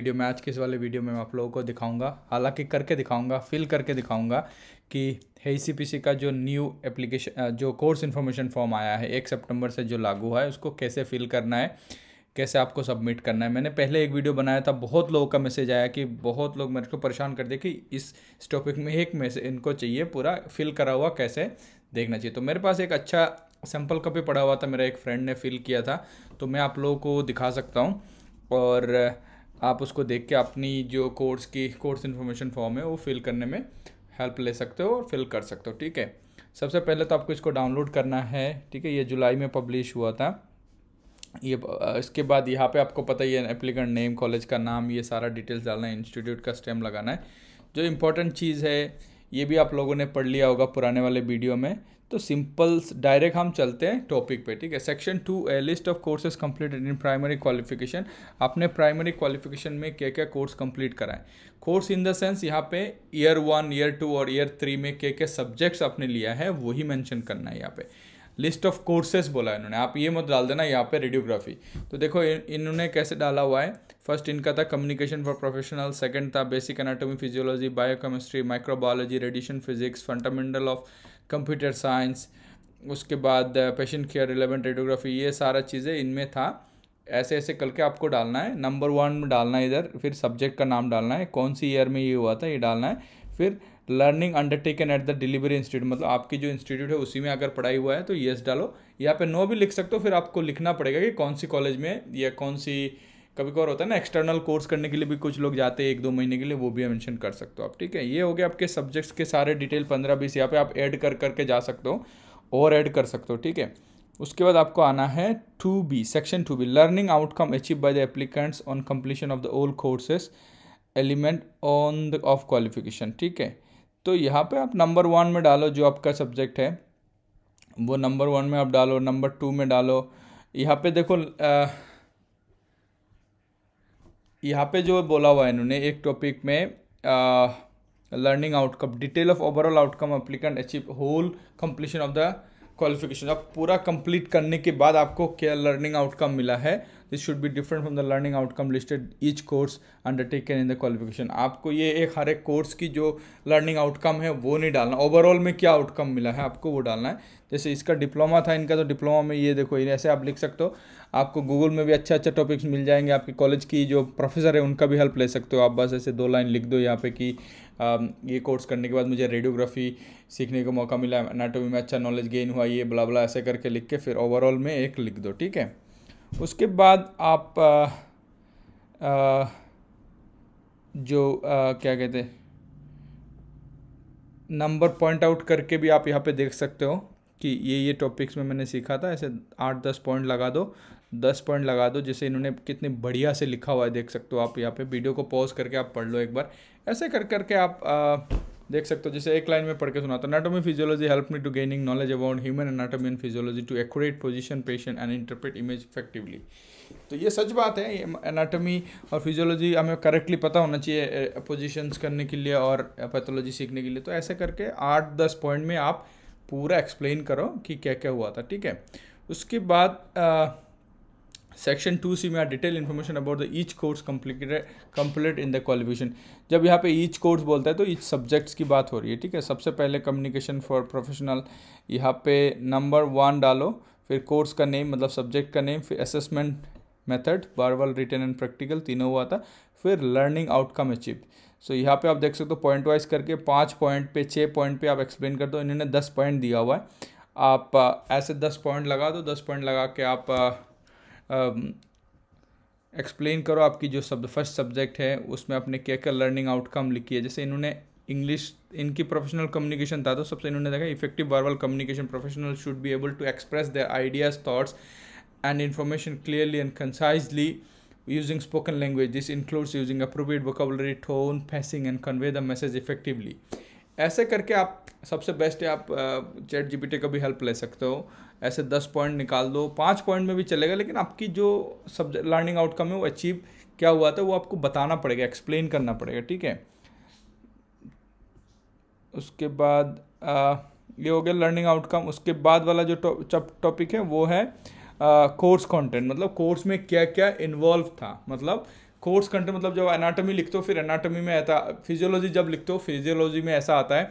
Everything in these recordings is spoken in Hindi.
वीडियो में आज के इस वाले वीडियो में मैं आप लोगों को दिखाऊंगा हालांकि करके दिखाऊंगा फिल करके दिखाऊंगा कि सी का जो न्यू एप्लीकेशन जो कोर्स इन्फॉर्मेशन फॉर्म आया है एक सितंबर से जो लागू है उसको कैसे फिल करना है कैसे आपको सबमिट करना है मैंने पहले एक वीडियो बनाया था बहुत लोगों का मैसेज आया कि बहुत लोग मेरे को परेशान कर दिया कि इस टॉपिक में एक मैसेज इनको चाहिए पूरा फिल करा हुआ कैसे देखना चाहिए तो मेरे पास एक अच्छा सैम्पल कॉपी पड़ा हुआ था मेरा एक फ्रेंड ने फिल किया था तो मैं आप लोगों को दिखा सकता हूँ और आप उसको देख के अपनी जो कोर्स की कोर्स इन्फॉर्मेशन फॉर्म है वो फिल करने में हेल्प ले सकते हो और फिल कर सकते हो ठीक है सबसे पहले तो आपको इसको डाउनलोड करना है ठीक है ये जुलाई में पब्लिश हुआ था ये इसके बाद यहाँ पे आपको पता ही है एप्लीकेंट नेम कॉलेज का नाम ये सारा डिटेल्स डालना है इंस्टीट्यूट का स्टेम लगाना है जो इम्पोर्टेंट चीज़ है ये भी आप लोगों ने पढ़ लिया होगा पुराने वाले वीडियो में तो सिंपल डायरेक्ट हम चलते हैं टॉपिक पे ठीक है section two A list of courses completed in primary qualification आपने प्राइमरी क्वालिफिकेशन में क्या क्या कोर्स कंप्लीट कराए कोर्स इन द सेंस यहाँ पे ईयर वन ईयर टू और ईयर थ्री में क्या क्या सब्जेक्ट्स आपने लिया है वही मैंशन करना है यहाँ पे लिस्ट ऑफ कोर्सेज बोला है इन्होंने आप ये मत डाल देना यहाँ पे रेडियोग्राफी तो देखो इन्होंने कैसे डाला हुआ है फर्स्ट इनका था कम्युनिकेशन फॉर प्रोफेशनल सेकंड था basic anatomy physiology biochemistry microbiology radiation physics fundamental of computer science उसके बाद पेशेंट केयर रिलेवेंट रेडियोग्राफी ये सारा चीज़ें इनमें था ऐसे ऐसे करके आपको डालना है नंबर वन में डालना है इधर फिर सब्जेक्ट का नाम डालना है कौन सी ईयर में ये हुआ था ये डालना है फिर learning undertaken at the delivery institute मतलब आपकी जो इंस्टीट्यूट है उसी में अगर पढ़ाई हुआ है तो येस डालो यहाँ पे नो भी लिख सकते हो फिर आपको लिखना पड़ेगा कि कौन सी कॉलेज में या कौन सी कभी कभार होता है ना एक्सटर्नल कोर्स करने के लिए भी कुछ लोग जाते हैं एक दो महीने के लिए वो भी मैंशन कर सकते हो आप ठीक है ये हो गया आपके सब्जेक्ट्स के सारे डिटेल पंद्रह बीस यहाँ पे आप ऐड कर करके जा सकते हो और ऐड कर सकते हो ठीक है उसके बाद आपको आना है two B section two B learning outcome achieve by the applicants on completion of the whole courses element on the of qualification ठीक है तो यहाँ पे आप नंबर वन में डालो जो आपका सब्जेक्ट है वो नंबर वन में आप डालो नंबर टू में डालो यहाँ पे देखो आ, यहाँ पे जो बोला हुआ है इन्होंने एक टॉपिक में learning outcome detail of overall outcome applicant achieve whole completion of the qualification आप पूरा कंप्लीट करने के बाद आपको क्या लर्निंग आउटकम मिला है this should be different from the learning outcome listed each course undertaken in the qualification आपको ये एक हर एक कोर्स की जो लर्निंग आउटकम है वो नहीं डालना ओवरऑल में क्या आउटकम मिला है आपको वो डालना है जैसे इसका डिप्लोमा था इनका तो डिप्लोमा में ये देखो ऐसे आप लिख सकते हो आपको गूगल में भी अच्छे अच्छे टॉपिक्स मिल जाएंगे आपके कॉलेज की जो प्रोफेसर है उनका भी हेल्प ले सकते हो आप बस ऐसे दो लाइन लिख दो यहाँ पे कि Um, ये कोर्स करने के बाद मुझे रेडियोग्राफी सीखने का मौका मिला एनाटोमी में अच्छा नॉलेज गेन हुआ ये बला बला ऐसे करके लिख के फिर ओवरऑल में एक लिख दो ठीक है उसके बाद आप आ, uh, आ, uh, जो आ, uh, क्या कहते हैं नंबर पॉइंट आउट करके भी आप यहाँ पे देख सकते हो कि ये ये टॉपिक्स में मैंने सीखा था ऐसे आठ दस पॉइंट लगा दो दस पॉइंट लगा दो जिसे इन्होंने कितने बढ़िया से लिखा हुआ है देख सकते हो आप यहाँ पे वीडियो को पॉज करके आप पढ़ लो एक बार ऐसे कर करके आप आ, देख सकते हो जैसे एक लाइन में पढ़ के सुना तो anatomy physiology help me to gaining knowledge about human anatomy and physiology to accurate position patient and interpret image effectively तो ये सच बात है एनाटॉमी और फिजियोलॉजी हमें करेक्टली पता होना चाहिए पोजिशंस करने के लिए और पैथोलॉजी सीखने के लिए तो ऐसे करके आठ दस पॉइंट में आप पूरा एक्सप्लेन करो कि क्या क्या हुआ था ठीक है उसके बाद सेक्शन टू सी में detail information about the each course completed complete in the qualification जब यहाँ पे ईच कोर्स बोलता है तो ईच सब्जेक्ट्स की बात हो रही है ठीक है सबसे पहले कम्युनिकेशन फॉर प्रोफेशनल यहाँ पे नंबर वन डालो फिर कोर्स का नेम मतलब सब्जेक्ट का नेम फिर असेसमेंट मेथड बार रिटर्न एंड प्रैक्टिकल तीनों हुआ था फिर लर्निंग आउटकम अचीव सो यहाँ पे आप देख सकते हो पॉइंट वाइज करके पाँच पॉइंट पे छः पॉइंट पे आप एक्सप्लेन कर दो इन्होंने दस पॉइंट दिया हुआ है आप ऐसे दस पॉइंट लगा दो दस पॉइंट लगा के आप एक्सप्लेन um, करो आपकी जो शब्द फर्स्ट सब्जेक्ट है उसमें आपने क्या क्या लर्निंग आउटकम लिखी है जैसे इन्होंने इंग्लिश इनकी प्रोफेशनल कम्युनिकेशन था तो सबसे इन्होंने देखा effective verbal communication professional should be able to express their ideas thoughts and information clearly and concisely using spoken language this includes using appropriate vocabulary tone pacing and convey the message effectively ऐसे करके आप सबसे बेस्ट है आप चैट uh, जीपीटी का भी हेल्प ले सकते हो ऐसे दस पॉइंट निकाल दो पाँच पॉइंट में भी चलेगा लेकिन आपकी जो सब्जेक्ट लर्निंग आउटकम है वो अचीव क्या हुआ था वो आपको बताना पड़ेगा एक्सप्लेन करना पड़ेगा ठीक है उसके बाद आ, ये हो गया लर्निंग आउटकम उसके बाद वाला जो टॉपिक है वो है कोर्स कंटेंट मतलब कोर्स में क्या क्या इन्वॉल्व था मतलब कोर्स कंटेंट मतलब जब एनाटॉमी लिखते हो फिर एनाटॉमी में आता फिजियोलॉजी जब लिखते हो फिजियोलॉजी में ऐसा आता है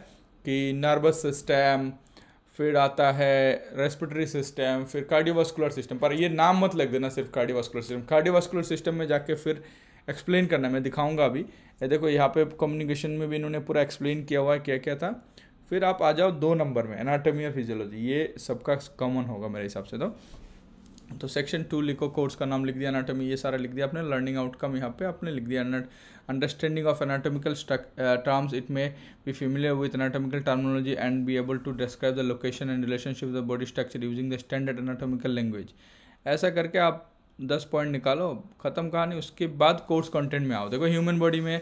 कि नर्वस सिस्टम फिर आता है रेस्पिटरी सिस्टम फिर कार्डियोवास्कुलर सिस्टम पर ये नाम मत लग देना सिर्फ कार्डियोवास्कुलर सिस्टम कार्डियोवास्कुलर सिस्टम में जाके फिर एक्सप्लेन करना मैं दिखाऊंगा अभी ये देखो यहाँ पे कम्युनिकेशन में भी इन्होंने पूरा एक्सप्लेन किया हुआ है क्या क्या था फिर आप आ जाओ दो नंबर में एनाटोमी और फिजियोलॉजी ये सबका कॉमन होगा मेरे हिसाब से तो तो सेक्शन टू लिखो कोर्स का नाम लिख दिया एनाटॉमी ये सारा लिख दिया आपने लर्निंग आउटकम यहाँ पे आपने लिख दिया understanding of anatomical terms it may be familiar with anatomical terminology and be able to describe the location and relationship the body structure using the standard anatomical language ऐसा करके आप दस पॉइंट निकालो ख़त्म कहानी उसके बाद कोर्स कंटेंट में आओ देखो ह्यूमन बॉडी में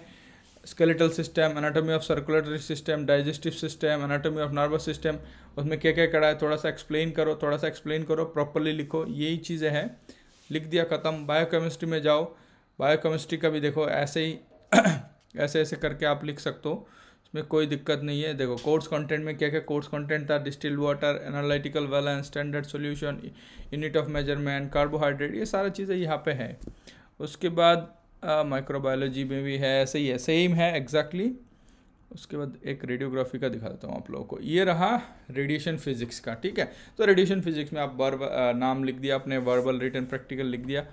skeletal system anatomy of circulatory system digestive system anatomy of nervous system उसमें क्या क्या करा है थोड़ा सा एक्सप्लेन करो थोड़ा सा एक्सप्लेन करो प्रॉपरली लिखो यही चीज़ें हैं लिख दिया ख़त्म बायोकेमिस्ट्री में जाओ बायोकेमिस्ट्री का भी देखो ऐसे ही ऐसे ऐसे करके आप लिख सकते हो इसमें कोई दिक्कत नहीं है देखो कोर्स कंटेंट में क्या क्या कोर्स कंटेंट था distilled water analytical balance standard solution unit of measurement carbohydrate ये सारा चीज़ें यहाँ पे है उसके बाद माइक्रोबायोलॉजी में भी है ऐसे ही है सेम है एग्जैक्टली exactly. उसके बाद एक रेडियोग्राफी का दिखा देता हूँ आप लोगों को ये रहा रेडिएशन फिजिक्स का ठीक है तो रेडिएशन फिजिक्स में आप वर्ब नाम लिख दिया आपने वर्बल रिटर्न प्रैक्टिकल लिख दिया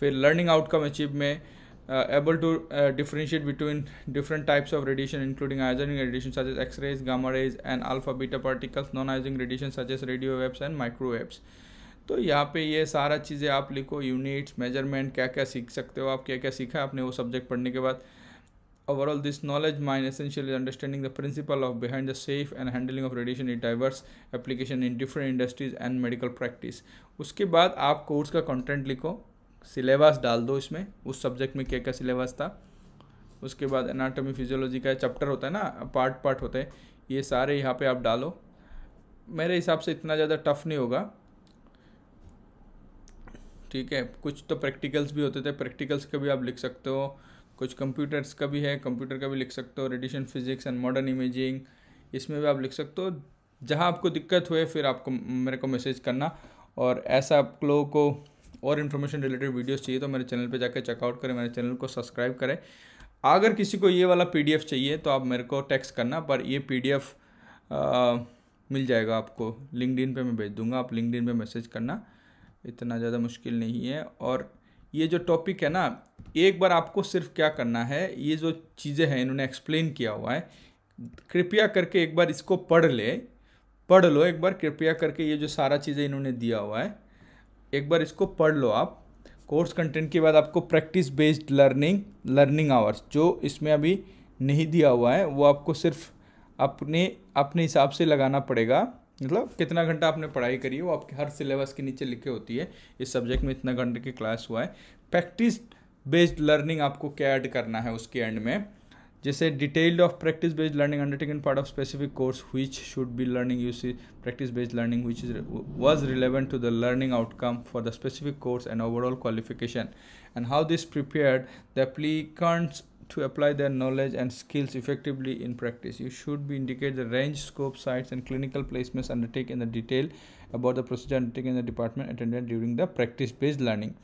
फिर लर्निंग आउटकम अचीव में able to differentiate between different types of radiation including ionizing radiation such x-rays gamma rays and alpha beta particles non ionizing radiation such radio waves and microwaves तो यहाँ पे ये सारा चीज़ें आप लिखो यूनिट्स मेजरमेंट क्या क्या सीख सकते हो आप क्या क्या सीखा आपने वो सब्जेक्ट पढ़ने के बाद overall this knowledge mine essential is understanding the principle of behind the safe and handling of radiation in diverse application in different industries and medical practice उसके बाद आप कोर्स का कंटेंट लिखो सिलेबस डाल दो इसमें उस सब्जेक्ट में क्या क्या सिलेबस था उसके बाद एनाटॉमी फिजियोलॉजी का चैप्टर होता है ना पार्ट पार्ट होते हैं ये सारे यहाँ पे आप डालो मेरे हिसाब से इतना ज़्यादा टफ नहीं होगा ठीक है कुछ तो प्रैक्टिकल्स भी होते थे प्रैक्टिकल्स का भी आप लिख सकते हो कुछ कंप्यूटर्स का भी है कंप्यूटर का भी लिख सकते हो radiation physics and modern imaging इसमें भी आप लिख सकते हो जहाँ आपको दिक्कत हुए फिर आपको मेरे को मैसेज करना और ऐसा आप लोगों को और इन्फॉर्मेशन रिलेटेड वीडियोस चाहिए तो मेरे चैनल पे जाकर चेकआउट करें मेरे चैनल को सब्सक्राइब करें अगर किसी को ये वाला पीडीएफ चाहिए तो आप मेरे को टेक्स्ट करना पर ये पीडीएफ मिल जाएगा आपको लिंकड पे मैं भेज दूंगा आप लिंकड पे मैसेज करना इतना ज़्यादा मुश्किल नहीं है और ये जो टॉपिक है ना एक बार आपको सिर्फ क्या करना है ये जो चीज़ें हैं इन्होंने एक्सप्लेन किया हुआ है कृपया करके एक बार इसको पढ़ ले पढ़ लो एक बार कृपया करके ये जो सारा चीज़ें इन्होंने दिया हुआ है एक बार इसको पढ़ लो आप कोर्स कंटेंट के बाद आपको practice based learning learning hours जो इसमें अभी नहीं दिया हुआ है वो आपको सिर्फ अपने अपने हिसाब से लगाना पड़ेगा मतलब कितना घंटा आपने पढ़ाई करी है वो आपके हर सिलेबस के नीचे लिखे होती है इस सब्जेक्ट में इतना घंटे की क्लास हुआ है प्रैक्टिस बेस्ड लर्निंग आपको क्या ऐड करना है उसके एंड में जैसे detailed of practice based learning undertaken part of specific course which should be learning use practice based learning which is was relevant to the learning outcome for the specific course and overall qualification and how this prepared the applicants to apply their knowledge and skills effectively in practice. You should be indicate the range, scope, sites, and clinical placements undertaken in the detail about the procedure undertaken in the department attended during the practice based learning.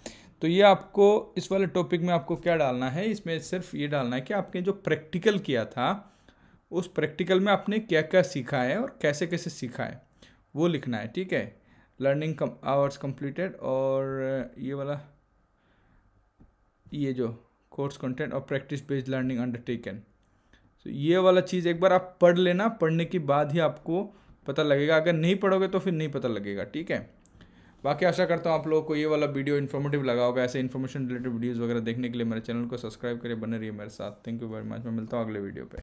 तो ये आपको इस वाले टॉपिक में आपको क्या डालना है इसमें सिर्फ ये डालना है कि आपने जो प्रैक्टिकल किया था उस प्रैक्टिकल में आपने क्या क्या सीखा है और कैसे कैसे सीखा है वो लिखना है ठीक है लर्निंग आवर्स कंप्लीटेड और ये वाला ये जो कोर्स कंटेंट और practice based learning undertaken so ये वाला चीज़ एक बार आप पढ़ लेना पढ़ने के बाद ही आपको पता लगेगा अगर नहीं पढ़ोगे तो फिर नहीं पता लगेगा ठीक है बाकी आशा करता हूँ आप लोगों को ये वाला वीडियो इन्फॉर्मेटिव लगा होगा ऐसे इन्फॉर्मेशन रिलेटेड वीडियोज़ वगैरह देखने के लिए मेरे चैनल को सब्सक्राइब करिए बने रहिए मेरे साथ थैंक यू वेरी मच मैं मिलता हूँ अगले वीडियो पर